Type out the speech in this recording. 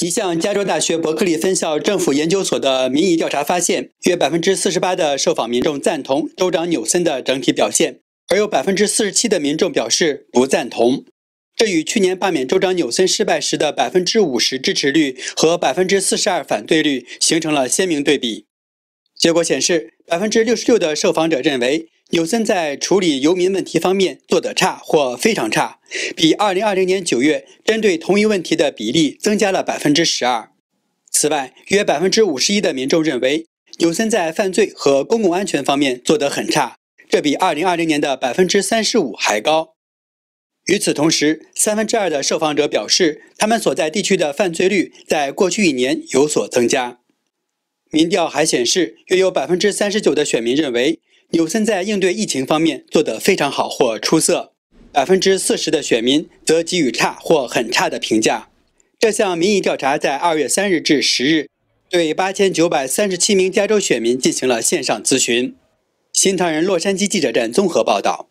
一项加州大学伯克利分校政府研究所的民意调查发现，约百分之四十八的受访民众赞同州长纽森的整体表现，而有百分之四十七的民众表示不赞同。这与去年罢免州长纽森失败时的百分之五十支持率和百分之四十二反对率形成了鲜明对比。结果显示，百分之六十六的受访者认为。纽森在处理游民问题方面做得差或非常差，比2020年9月针对同一问题的比例增加了12%。此外，约51%的民众认为纽森在犯罪和公共安全方面做得很差，这比2020年的35%还高。与此同时，三分之二的受访者表示，他们所在地区的犯罪率在过去一年有所增加。民调还显示，约有39%的选民认为。纽森在应对疫情方面做得非常好或出色，百分之四十的选民则给予差或很差的评价。这项民意调查在二月三日至十日对八千九百三十七名加州选民进行了线上咨询。新唐人洛杉矶记者站综合报道。